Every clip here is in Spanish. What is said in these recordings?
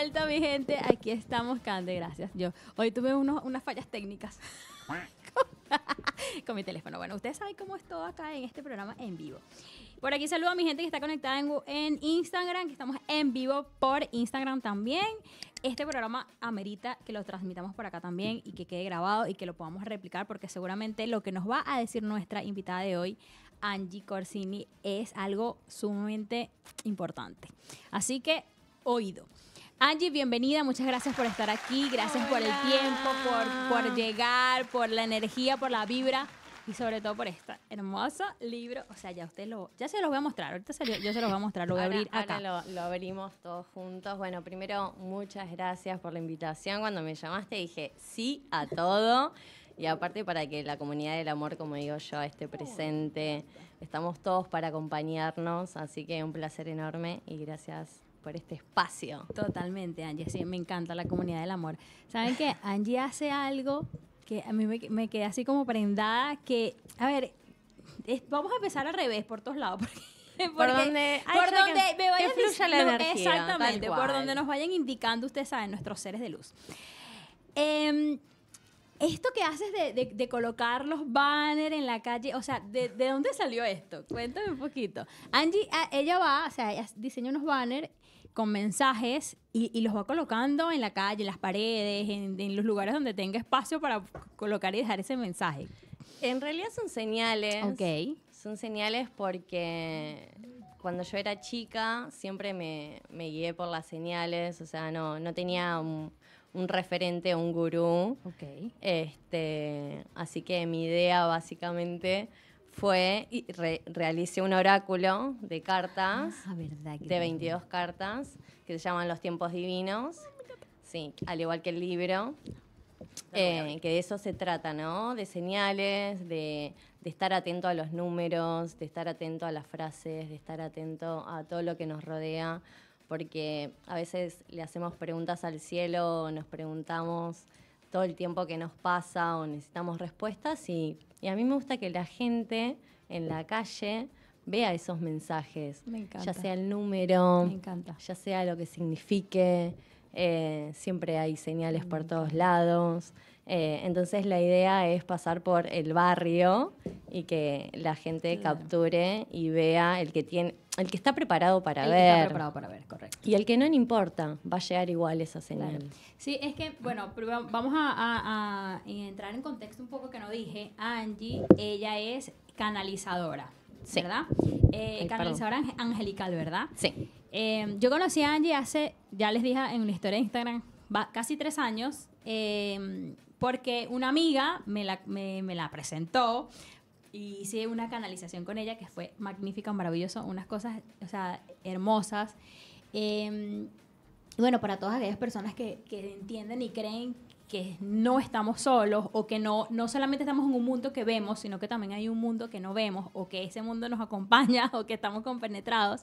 vuelta, mi gente. Aquí estamos, Cande. Gracias. Yo hoy tuve unas fallas técnicas con mi teléfono. Bueno, ustedes saben cómo es todo acá en este programa en vivo. Por aquí saludo a mi gente que está conectada en, en Instagram, que estamos en vivo por Instagram también. Este programa amerita que lo transmitamos por acá también y que quede grabado y que lo podamos replicar porque seguramente lo que nos va a decir nuestra invitada de hoy Angie Corsini es algo sumamente importante. Así que, oído. Angie, bienvenida, muchas gracias por estar aquí, gracias por el tiempo, por, por llegar, por la energía, por la vibra y sobre todo por este hermoso libro. O sea, ya usted lo, ya se los voy a mostrar. Ahorita salió, yo se los voy a mostrar, lo voy a abrir acá. lo, lo, abrimos todos juntos. Bueno, primero muchas gracias por la invitación. Cuando me llamaste dije sí a todo. Y aparte para que la comunidad del amor, como digo yo, esté presente. Estamos todos para acompañarnos, así que un placer enorme y gracias por este espacio. Totalmente, Angie. Sí, me encanta la comunidad del amor. ¿Saben qué? Angie hace algo que a mí me, queda así como prendada, que, a ver, vamos a empezar al revés por todos lados. Porque por donde, por donde me vayan exactamente por donde nos vayan indicando ustedes saben nuestros seres de luz eh, esto que haces de, colocar los banners en la calle, o sea, ¿de, dónde salió esto? Cuéntame un poquito. Angie, ah, ella va, o sea, ella diseña unos banners con mensajes y, los va colocando en la calle, en las paredes, en, los lugares donde tenga espacio para colocar y dejar ese mensaje. En realidad son señales. Ok. Son señales porque cuando yo era chica siempre me, guié por las señales, o sea, no, no tenía un, un referente, un gurú. Este, así que mi idea básicamente fue, y realicé un oráculo de cartas, ah, de 22 cartas, que se llaman Los Tiempos Divinos, ah, sí, al igual que el libro, eh, que de eso se trata, ¿no? De señales, de, de estar atento a los números, de estar atento a las frases, de estar atento a todo lo que nos rodea porque a veces le hacemos preguntas al cielo, nos preguntamos todo el tiempo que nos pasa o necesitamos respuestas y, a mí me gusta que la gente en la calle vea esos mensajes, me encanta. ya sea el número, ya sea lo que signifique, eh, siempre hay señales por todos lados. Eh, entonces la idea es pasar por el barrio y que la gente capture y vea el que tiene el que está preparado para el ver. Que está preparado para ver, correcto. Y el que no, le importa, va a llegar igual esa señal. Sí, es que, bueno, vamos a, entrar en contexto un poco que no dije. Angie, ella es canalizadora, ¿verdad? Eh, canalizadora angelical, ¿verdad? Sí. Eh, yo conocí a Angie hace, ya les dije en una historia de Instagram, casi tres años, eh, porque una amiga me la presentó y hice una canalización con ella que fue magnífica, maravillosa, unas cosas, o sea, hermosas. Em, bueno, para todas aquellas personas que, que, entienden y creen que no estamos solos o que no, no solamente estamos en un mundo que vemos, sino que también hay un mundo que no vemos o que ese mundo nos acompaña o que estamos compenetrados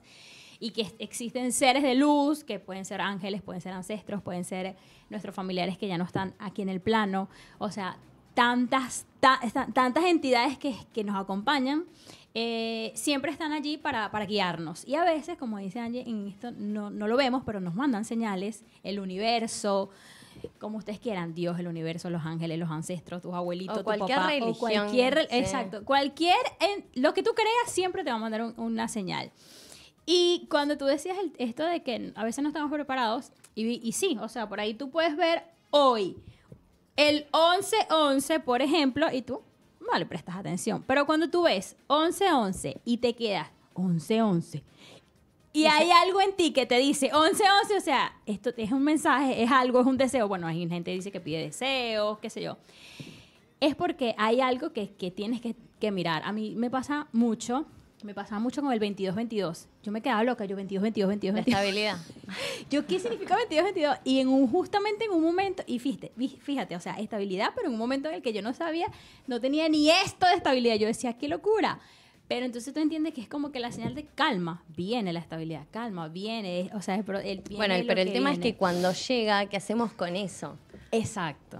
y que existen seres de luz, que pueden ser ángeles, pueden ser ancestros, pueden ser nuestros familiares que ya no están aquí en el plano. O sea, tantas, tantas entidades que, que nos acompañan, eh, siempre están allí para, guiarnos. Y a veces, como dice Angie, en esto no, lo vemos, pero nos mandan señales, el universo, como ustedes quieran, Dios, el universo, los ángeles, los ancestros, tus abuelitos, cualquier religión, cualquier, exacto, cualquier, lo que tú creas siempre te va a mandar una señal. Y cuando tú decías esto de que a veces no estamos preparados, y, y sí, o sea, por ahí tú puedes ver hoy, el 11-11, por ejemplo, y tú vale, prestas atención. Pero cuando tú ves 11-11 y te quedas 11-11, y hay algo en ti que te dice 11-11, o sea, esto es un mensaje, es algo, es un deseo. Bueno, hay gente que dice que pide deseos, qué sé yo. Es porque hay algo que, tienes que, que mirar. A mí me pasa mucho me pasaba mucho con el 22-22. Yo me quedaba loca, yo 22-22-22. estabilidad. yo, ¿qué significa 22-22? Y en un, justamente en un momento, y fíjate, fíjate, o sea, estabilidad, pero en un momento en el que yo no sabía, no tenía ni esto de estabilidad. Yo decía, qué locura. Pero entonces tú entiendes que es como que la señal de calma viene la estabilidad, calma viene, o sea, el, bueno, pero el tema es que cuando llega, ¿qué hacemos con eso? Exacto.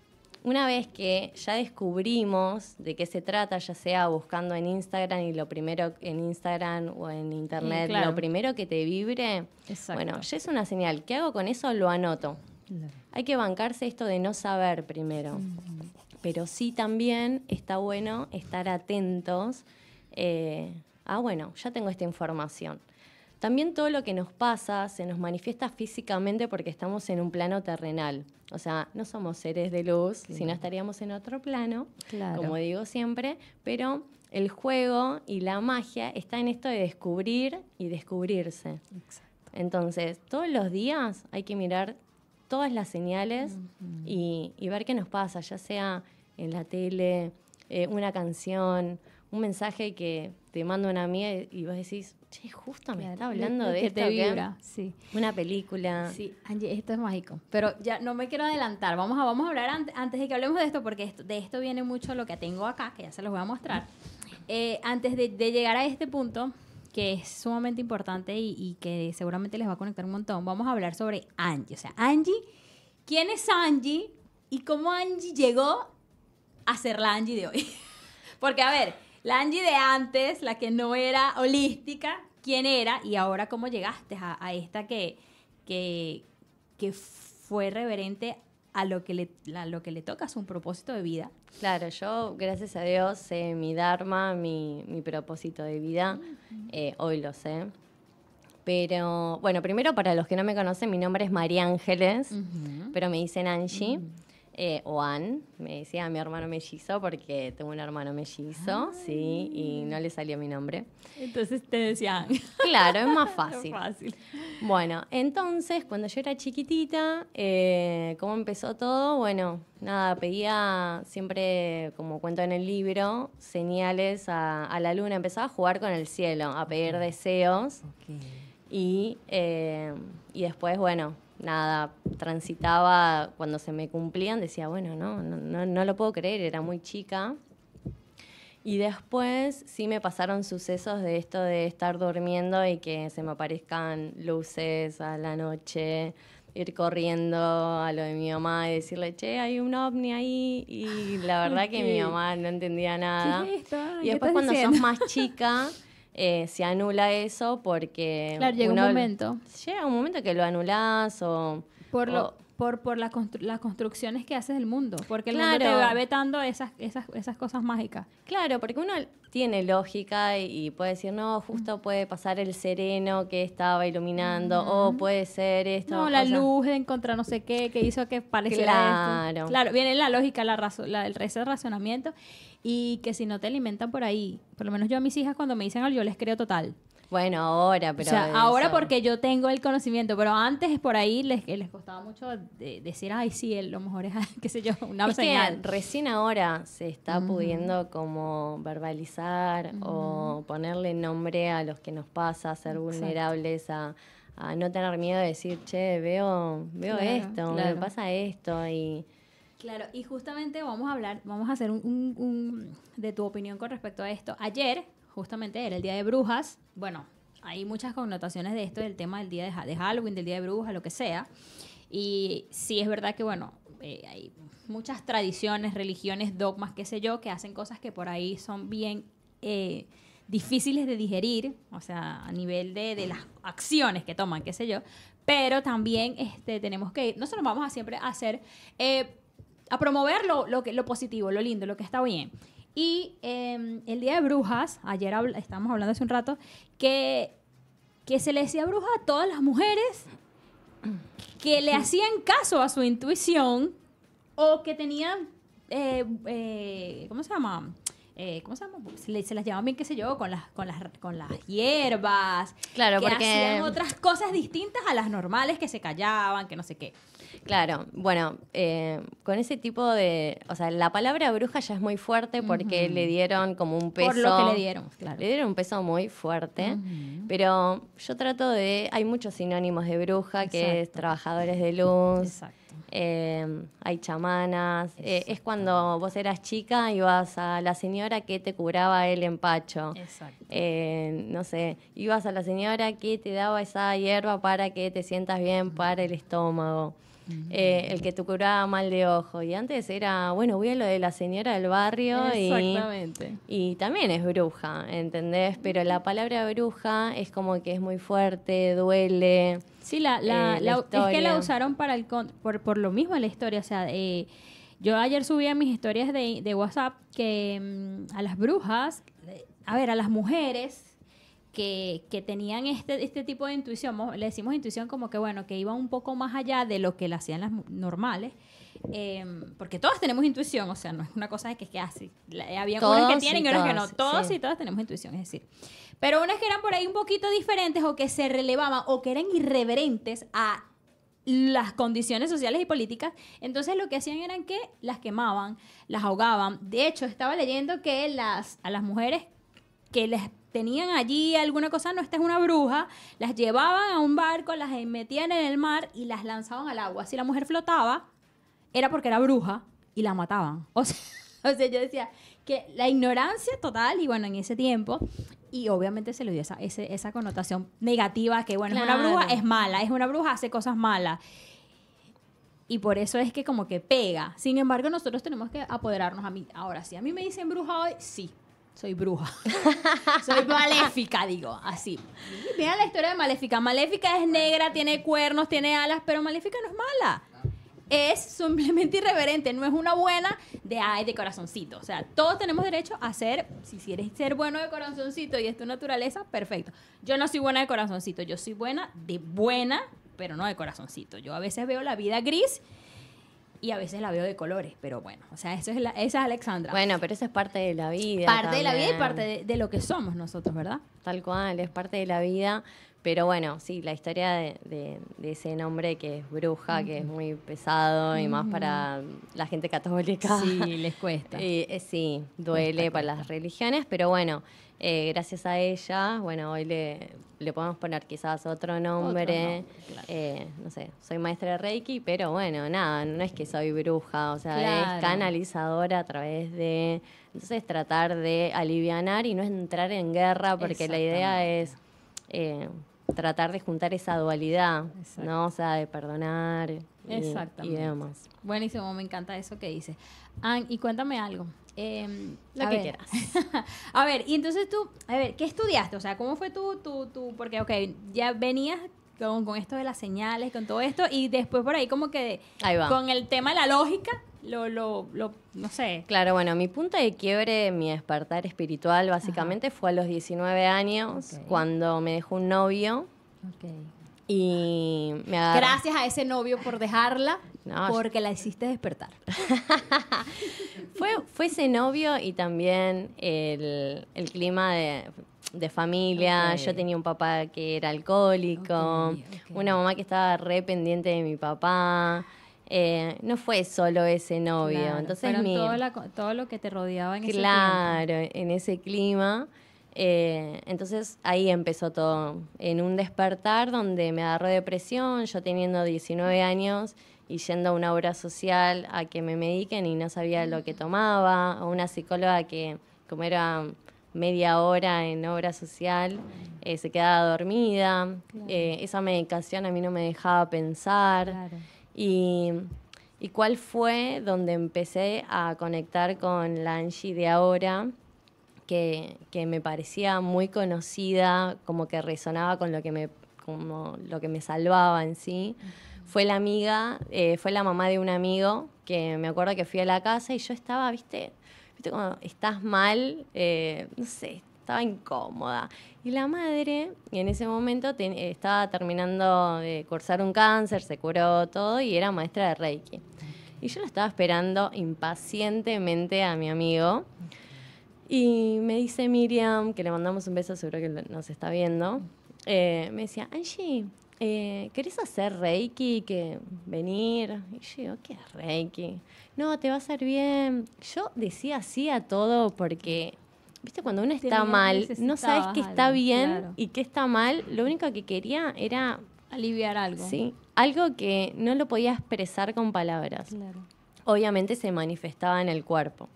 Una vez que ya descubrimos de qué se trata, ya sea buscando en Instagram y lo primero en Instagram o en internet, lo primero que te vibre, bueno, ya es una señal. ¿Qué hago con eso? Lo anoto. Hay que bancarse esto de no saber primero. Pero sí también está bueno estar atentos eh, ah, bueno, ya tengo esta información. También todo lo que nos pasa se nos manifiesta físicamente porque estamos en un plano terrenal. O sea, no somos seres de luz, sino estaríamos en otro plano, como digo siempre, pero el juego y la magia está en esto de descubrir y descubrirse. Entonces, todos los días hay que mirar todas las señales y, ver qué nos pasa, ya sea en la tele, eh, una canción, un mensaje que te manda una amiga y vas a decís, che, justo me está hablando de, vibra, sí. Una película. Sí, Angie, esto es mágico. Pero ya no me quiero adelantar. Vamos a, vamos a hablar antes de que hablemos de esto, porque de esto viene mucho lo que tengo acá, que ya se los voy a mostrar. Eh, antes de, llegar a este punto, que es sumamente importante y, y que seguramente les va a conectar un montón, vamos a hablar sobre Angie. O sea, Angie, ¿quién es Angie y cómo Angie llegó a ser la Angie de hoy? porque, a ver la Angie de antes, la que no era holística, ¿quién era? Y ahora, ¿cómo llegaste a, esta que, que, fue reverente a lo que le, a lo que le tocas un propósito de vida. Claro, yo, gracias a Dios, sé mi Dharma, mi, propósito de vida. Mm, mm. Eh, hoy lo sé. Pero, bueno, primero, para los que no me conocen, mi nombre es María Ángeles, pero me dicen Angie. Mm eh, Juan, me decía mi hermano mellizo, porque tengo un hermano mellizo, ah. sí, y no le salió mi nombre. Entonces te decía Claro, es más fácil. Bueno, entonces, cuando yo era chiquitita, eh, ¿cómo empezó todo? Bueno, nada, pedía siempre, como cuento en el libro, señales a, la luna. Empezaba a jugar con el cielo, a pedir deseos. Y, eh, y después, bueno, nada, transitaba cuando se me cumplían, decía, bueno, no, no, no, lo puedo creer, era muy chica. Y después sí me pasaron sucesos de esto de estar durmiendo y que se me aparezcan luces a la noche, ir corriendo a lo de mi mamá y decirle, che, hay un ovni ahí. Y la verdad que mi mamá no entendía nada. y después cuando más chica... Eh, se anula eso porque... Claro, llega un momento. Llega un momento que lo anulas o... Por lo, o, por, por las construcciones que haces del mundo, porque el mundo te va vetando esas, esas, esas cosas mágicas. Claro, porque uno tiene lógica y, puede decir, no, justo puede pasar el sereno que estaba iluminando, o puede ser esto. No, la luz de contra no sé qué, que hizo que pareciera claro. Esto. Claro, viene la lógica, la, la el ese razonamiento, y que si no te alimentan por ahí, por lo menos yo a mis hijas cuando me dicen algo, yo les creo total. Bueno, ahora, pero. ahora porque yo tengo el conocimiento, pero antes por ahí les, les costaba mucho decir, ay, sí, lo mejor es, qué sé yo, una es señal. recién ahora se está pudiendo como verbalizar o ponerle nombre a los que nos pasa, ser vulnerables a no tener miedo de decir, che, veo, veo esto, me pasa esto y... Claro, y justamente vamos a hablar, vamos a hacer un, de tu opinión con respecto a esto. Ayer justamente era el Día de Brujas. Bueno, hay muchas connotaciones de esto, del tema del Día de, Halloween, del Día de Brujas, lo que sea. Y sí es verdad que, bueno, eh, hay muchas tradiciones, religiones, dogmas, qué sé yo, que hacen cosas que por ahí son bien eh, difíciles de digerir, o sea, a nivel de, las acciones que toman, qué sé yo. Pero también este, tenemos que, nosotros vamos a siempre hacer... Eh, a promover lo, que, lo positivo, lo lindo, lo que está bien. Y em, el día de brujas, ayer estábamos hablando hace un rato, que, que se le decía bruja a todas las mujeres que le hacían caso a su intuición o que tenían, eh, eh, ¿cómo se llama? Eh, ¿cómo se llama? Se, las llamaban bien, qué sé yo, con las, con las, con las hierbas. Claro, que porque... hacían otras cosas distintas a las normales que se callaban, que no sé qué. Claro, bueno, eh, con ese tipo de. O sea, la palabra bruja ya es muy fuerte porque le dieron como un peso. Por lo que le dieron, Le dieron un peso muy fuerte. Pero yo trato de. Hay muchos sinónimos de bruja, que es trabajadores de luz. Eh, hay chamanas. Eh, es cuando vos eras chica y a la señora que te curaba el empacho. Eh, no sé, ibas a la señora que te daba esa hierba para que te sientas bien para el estómago. Eh, el que te curaba mal de ojo. Y antes era, bueno, voy lo de la señora del barrio. Exactamente. Y, también es bruja, ¿entendés? Pero la palabra bruja es como que es muy fuerte, duele. Sí, la, eh, es que la usaron para el por, por lo mismo la historia. O sea, eh, yo ayer subí a mis historias de, WhatsApp que mm, a las brujas, a ver, a las mujeres que, tenían este, este tipo de intuición, le decimos intuición como que bueno, que iba un poco más allá de lo que le hacían las normales, em, porque todas tenemos intuición, o sea, no es una cosa de que es que así, ah, había unas que tienen y, otras que no, todos y todas tenemos intuición, es decir, pero unas que eran por ahí un poquito diferentes o que se relevaban o que eran irreverentes a las condiciones sociales y políticas, entonces lo que hacían eran que las quemaban, las ahogaban. De hecho, estaba leyendo que las, a las mujeres que les tenían allí alguna cosa, no, esta es una bruja, las llevaban a un barco, las metían en el mar y las lanzaban al agua. Si la mujer flotaba, era porque era bruja y la mataban. O sea, yo decía que la ignorancia total, y bueno, en ese tiempo, y obviamente se le dio esa, esa, connotación negativa, que bueno, es una bruja, es mala, es una bruja, hace cosas malas y por eso es que como que pega. Sin embargo, nosotros tenemos que apoderarnos a mí. Ahora, si a mí me dicen bruja hoy, sí, soy bruja. soy maléfica, digo, así. Vean la historia de Maléfica. Maléfica es negra, tiene cuernos, tiene alas, pero Maléfica no es mala. Es simplemente irreverente, no es una buena de ay, de corazoncito. O sea, todos tenemos derecho a ser, si quieres ser bueno de corazoncito y es tu naturaleza, perfecto. Yo no soy buena de corazoncito, yo soy buena de buena, pero no de corazoncito. Yo a veces veo la vida gris y a veces la veo de colores, pero bueno, o sea, eso es esa es Alexandra. Bueno, pero eso es parte de la vida. Parte de la vida y parte de, lo que somos nosotros, ¿verdad? Tal cual, es parte de la vida. Pero bueno, sí, la historia de, ese nombre que es bruja, que es muy pesado y más para la gente católica. Sí, les cuesta. Eh, sí, duele para las religiones, pero bueno, eh, gracias a ella, bueno, hoy le, le podemos poner quizás otro nombre. Eh, no sé, soy maestra de Reiki, pero bueno, nada, no es que soy bruja, o sea, es canalizadora a través de. Entonces, tratar de alivianar y no entrar en guerra, porque la idea es. Eh, tratar de juntar esa dualidad, ¿no? O sea, de perdonar y, Exactamente. y demás. Buenísimo, me encanta eso que dices. y cuéntame algo. Em, lo que quieras. a ver, y entonces tú, a ver, ¿qué estudiaste? O sea, ¿cómo fue tú, tú, tú? Porque, ok, ya venías con, esto de las señales, con todo esto, y después por ahí como que ahí con el tema de la lógica, lo, lo, lo, no sé. Claro, bueno, mi punto de quiebre, mi despertar espiritual, básicamente fue a los 19 años, cuando me dejó un novio. Y Gracias a ese novio por dejarla, porque la hiciste despertar. fue, ese novio y también el, clima de, familia. Yo tenía un papá que era alcohólico, una mamá que estaba re pendiente de mi papá. Eh, no fue solo ese novio. Entonces, todo, lo que te rodeaba en claro, ese Claro, en ese clima. Eh, entonces ahí empezó todo, en un despertar donde me agarró depresión, yo teniendo 19 años y yendo a una obra social a que me mediquen y no sabía lo que tomaba, o una psicóloga que como era media hora en obra social, eh, se quedaba dormida, esa medicación a mí no me dejaba pensar. Claro. Y, y, cuál fue donde empecé a conectar con la Angie de ahora, que, que me parecía muy conocida, como que resonaba con lo que me, como lo que me salvaba en sí. Fue la amiga, eh, fue la mamá de un amigo que me acuerdo que fui a la casa y yo estaba, viste, viste como estás mal, eh, no sé, estaba incómoda. Y la madre en ese momento estaba terminando de cursar un cáncer, se curó todo y era maestra de Reiki. Y yo la estaba esperando impacientemente a mi amigo. Y me dice Miriam, que le mandamos un beso, seguro que nos está viendo. Eh, me decía, Angie, eh, ¿querés hacer Reiki? Que venir. Y yo ¿qué es Reiki? No, te va a hacer bien. Yo decía sí a todo porque viste, cuando uno está mal, no sabes qué está bien y qué está mal. Lo único que quería era... Aliviar algo. algo que no lo podía expresar con palabras. Obviamente se manifestaba en el cuerpo.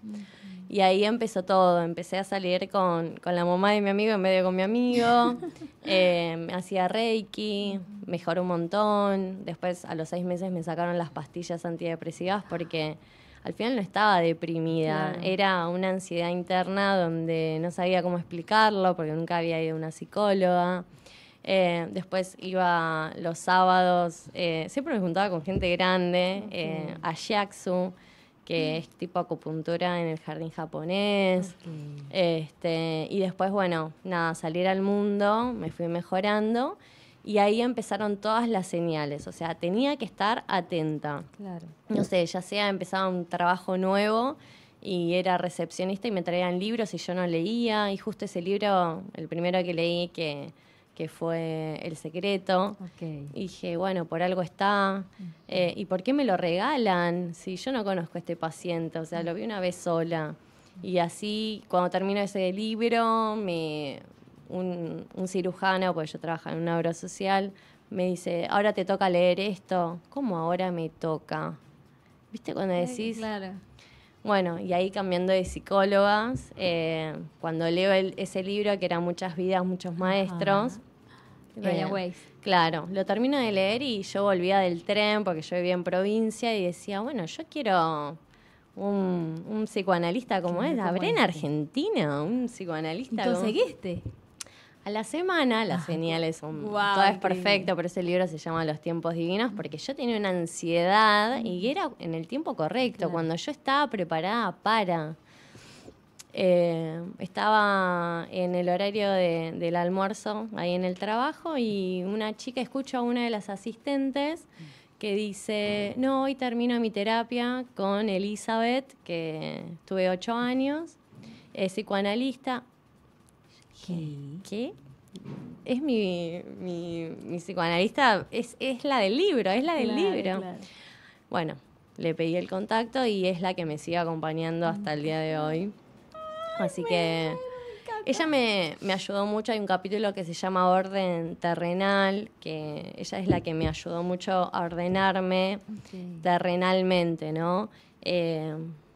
Y ahí empezó todo. Empecé a salir con, la mamá de mi amigo en medio con mi amigo. Eh, hacía reiki, mejoró un montón. Después, a los seis meses, me sacaron las pastillas antidepresivas porque al final no estaba deprimida, era una ansiedad interna donde no sabía cómo explicarlo porque nunca había ido a una psicóloga. Eh, después iba los sábados, eh, siempre me juntaba con gente grande, eh, a que mm. es tipo acupuntura en el jardín japonés. Este, y después, bueno, nada, salir al mundo, me fui mejorando. Y ahí empezaron todas las señales, o sea, tenía que estar atenta. Claro. No sé, ya sea empezaba un trabajo nuevo y era recepcionista y me traían libros y yo no leía, y justo ese libro, el primero que leí que, fue El Secreto, dije, bueno, por algo está, eh, ¿y por qué me lo regalan si yo no conozco a este paciente? O sea, lo vi una vez sola. Y así, cuando termino ese libro, me, un, cirujano, porque yo trabajo en una obra social, me dice, ahora te toca leer esto. ¿Cómo ahora me toca? ¿Viste cuando decís? claro. Bueno, y ahí cambiando de psicólogas, eh, cuando leo ese libro que era Muchas vidas, muchos maestros. Eh, claro, lo termino de leer y yo volvía del tren porque yo vivía en provincia y decía, bueno, yo quiero un, psicoanalista como es, Abren en este. Argentina un psicoanalista? ¿Conseguiste? Como... Este? A la semana las ah. señales son todo es perfecto, pero ese libro se llama Los tiempos divinos porque yo tenía una ansiedad y mm. era en el tiempo correcto, cuando yo estaba preparada para. Eh, estaba en el horario del almuerzo ahí en el trabajo y una chica escucha a una de las asistentes mm. que dice, no, hoy termino mi terapia con Elizabeth, que tuve ocho años, es psicoanalista, ¿Qué? Es mi, psicoanalista, es, la del libro, es la del libro. Bueno, le pedí el contacto y es la que me sigue acompañando hasta el día de hoy. Así que ella me, ayudó mucho. Hay un capítulo que se llama Orden Terrenal, que ella es la que me ayudó mucho a ordenarme terrenalmente, ¿no? Eh,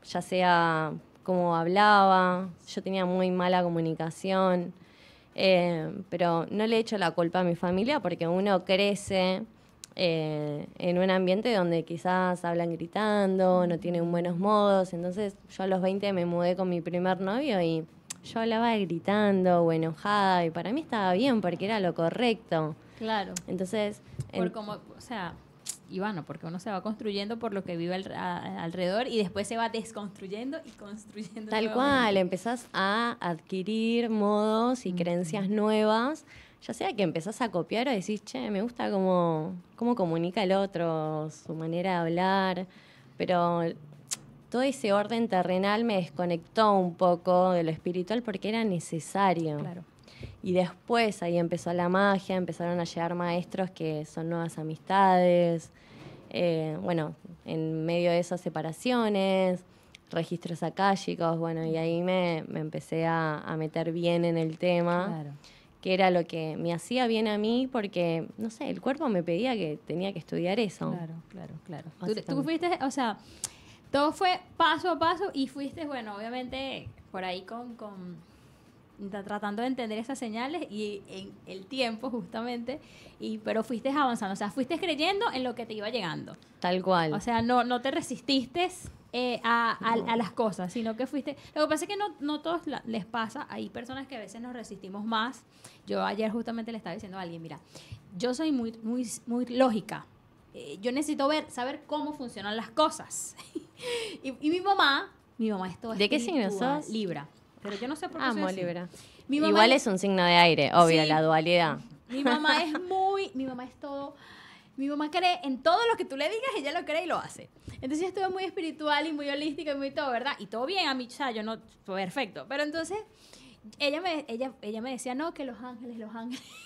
ya sea cómo hablaba, yo tenía muy mala comunicación, eh, pero no le he hecho la culpa a mi familia porque uno crece eh, en un ambiente donde quizás hablan gritando, no tienen buenos modos, entonces yo a los 20 me mudé con mi primer novio y yo hablaba gritando o enojada y para mí estaba bien porque era lo correcto. Claro. Entonces... Por como, o sea, y bueno, porque uno se va construyendo por lo que vive alrededor y después se va desconstruyendo y construyendo. Tal cual, empezás a adquirir modos y creencias nuevas, ya sea que empezás a copiar o decís, che, me gusta cómo, cómo comunica el otro, su manera de hablar, pero todo ese orden terrenal me desconectó un poco de lo espiritual porque era necesario. Claro. Y después ahí empezó la magia, empezaron a llegar maestros que son nuevas amistades, eh, bueno, en medio de esas separaciones, registros acálicos, bueno, y ahí me, empecé a, meter bien en el tema. que era lo que me hacía bien a mí porque, no sé, el cuerpo me pedía que tenía que estudiar eso. Claro, claro, claro. Tú, fuiste, o sea, todo fue paso a paso y fuiste, bueno, obviamente por ahí con tratando de entender esas señales y en el tiempo justamente, y, pero fuiste avanzando, o sea, fuiste creyendo en lo que te iba llegando. Tal cual. O sea, no, no te resististe eh, a, las cosas, sino que fuiste... Lo que pasa es que no, no todos les pasa, hay personas que a veces nos resistimos más. Yo ayer justamente le estaba diciendo a alguien, mira, yo soy muy, muy, muy lógica. Eh, yo necesito ver, saber cómo funcionan las cosas. y, mi mamá, mi mamá es todo ¿De qué signo sos? Libra. Pero yo no sé por qué. Amo ah, soy Igual es, un signo de aire, obvio, la dualidad. Mi mamá es muy. Mi mamá es todo. Mi mamá cree en todo lo que tú le digas, ella lo cree y lo hace. Entonces yo estuve muy espiritual y muy holística y muy todo, ¿verdad? Y todo bien, a mi cha, yo no. Perfecto. Pero entonces, ella me, ella, ella me decía, no, que los ángeles, los ángeles.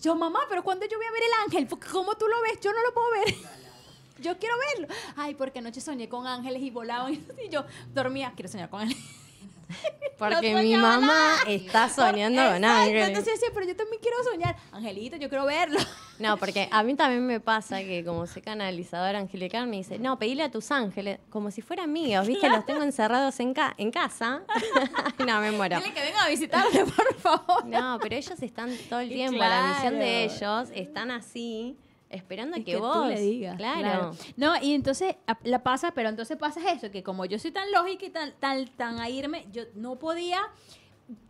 Yo, mamá, pero cuando yo voy a ver el ángel? ¿Cómo tú lo ves? Yo no lo puedo ver. Yo quiero verlo. Ay, porque anoche soñé con ángeles y volaban. Y yo dormía, quiero soñar con ángeles. Porque mi mamá está soñando con Ángel. Entonces sí, pero yo también quiero soñar. Angelito, yo quiero verlo. No, porque a mí también me pasa que como soy canalizadora angelical, me dice, no, pedile a tus ángeles, como si fueran míos, ¿viste? Los tengo encerrados en, en casa. no, me muero. Dile que venga a visitarme, por favor. No, pero ellos están todo el tiempo, la misión de ellos, están así esperando a que, vos le digas. Claro. No, y entonces la pasa, pero entonces pasa eso, que como yo soy tan lógica y tan, tan, tan a irme, yo no podía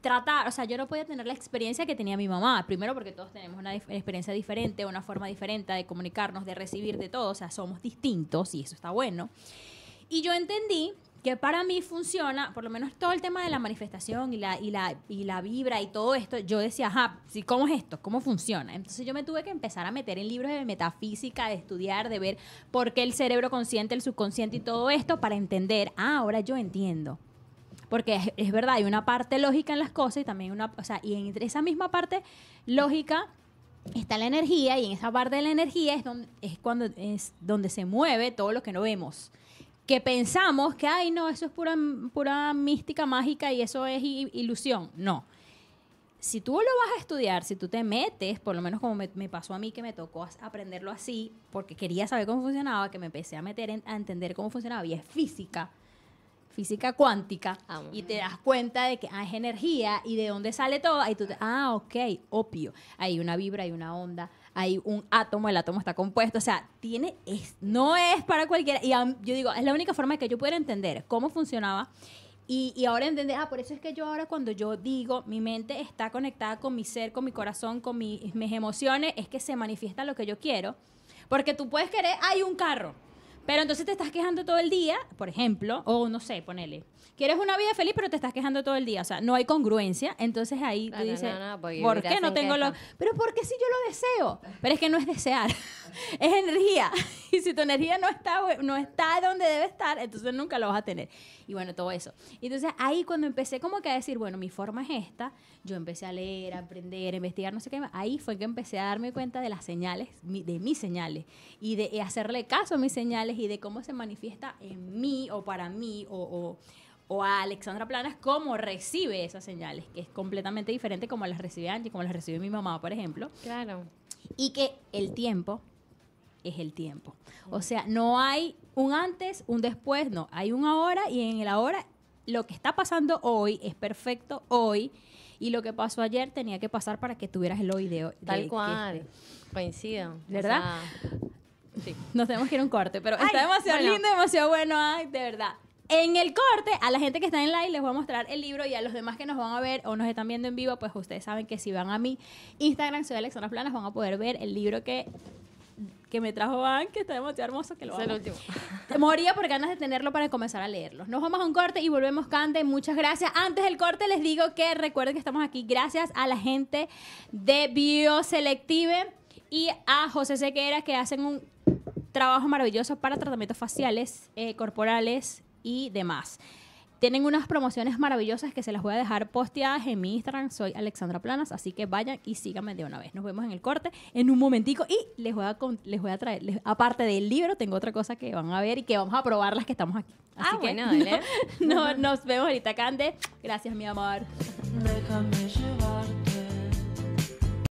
tratar, o sea, yo no podía tener la experiencia que tenía mi mamá, primero porque todos tenemos una experiencia diferente, una forma diferente de comunicarnos, de recibir de todo, o sea, somos distintos y eso está bueno. Y yo entendí que para mí funciona, por lo menos todo el tema de la manifestación y la, y la, y vibra y todo esto, yo decía, ajá, ¿cómo es esto? ¿Cómo funciona? Entonces yo me tuve que empezar a meter en libros de metafísica, de estudiar, de ver por qué el cerebro consciente, el subconsciente y todo esto para entender, ah, ahora yo entiendo. Porque es, verdad, hay una parte lógica en las cosas y también una, o sea, y entre esa misma parte lógica está la energía y en esa parte de la energía es donde, es cuando, es donde se mueve todo lo que no vemos que pensamos que, ay, no, eso es pura, pura mística mágica y eso es ilusión. No. Si tú lo vas a estudiar, si tú te metes, por lo menos como me, pasó a mí que me tocó aprenderlo así, porque quería saber cómo funcionaba, que me empecé a meter a entender cómo funcionaba, y es física, física cuántica, y te das cuenta de que ah, es energía y de dónde sale todo, y tú te, ah, ok, opio, hay una vibra, y una onda, hay un átomo, el átomo está compuesto, o sea, tiene, es, no es para cualquiera. Y um, yo digo, es la única forma que yo pudiera entender cómo funcionaba. Y, ahora entender, ah, por eso es que yo ahora cuando yo digo, mi mente está conectada con mi ser, con mi corazón, con mis emociones, es que se manifiesta lo que yo quiero. Porque tú puedes querer, hay un carro pero entonces te estás quejando todo el día, por ejemplo, o no sé, ponele. Quieres una vida feliz, pero te estás quejando todo el día. O sea, no hay congruencia. Entonces ahí tú ah, dices, no, ¿por qué no tengo lo.? Pero porque si yo lo deseo. Pero es que no es desear, es energía. Y si tu energía no está, no está donde debe estar, entonces nunca lo vas a tener y bueno, todo eso. entonces ahí cuando empecé como que a decir, bueno, mi forma es esta, yo empecé a leer, a aprender, a investigar, no sé qué Ahí fue que empecé a darme cuenta de las señales, de mis señales, y de eh, hacerle caso a mis señales y de cómo se manifiesta en mí o para mí o, o o a Alexandra Planas cómo recibe esas señales, que es completamente diferente como las recibe Angie, como las recibe mi mamá, por ejemplo. Claro. Y que el tiempo es el tiempo. O sea, no hay un antes, un después, no, hay un ahora y en el ahora lo que está pasando hoy es perfecto hoy y lo que pasó ayer tenía que pasar para que tuvieras el hoy Tal cual, coincido. ¿Verdad? sí. Nos tenemos que ir a un corte, pero está demasiado lindo, demasiado bueno. Ay, de verdad. En el corte, a la gente que está en live les voy a mostrar el libro y a los demás que nos van a ver o nos están viendo en vivo, pues ustedes saben que si van a mi Instagram, soy Alexandra Planas, van a poder ver el libro que que me trajo Van, que está demasiado hermoso que lo amo. Es el último. Moría por ganas de tenerlo para comenzar a leerlo. Nos vamos a un corte y volvemos, Cande. Muchas gracias. Antes del corte les digo que recuerden que estamos aquí gracias a la gente de Bioselective y a José Sequeira que hacen un trabajo maravilloso para tratamientos faciales, eh, corporales y demás. Tienen unas promociones maravillosas que se las voy a dejar posteadas en mi Instagram. Soy Alexandra Planas, así que vayan y síganme de una vez. Nos vemos en el corte en un momentico y les voy a, les voy a traer, aparte del libro, tengo otra cosa que van a ver y que vamos a probar las que estamos aquí. Así ah, que bueno, nos vemos ahorita, Cande. Gracias, mi amor.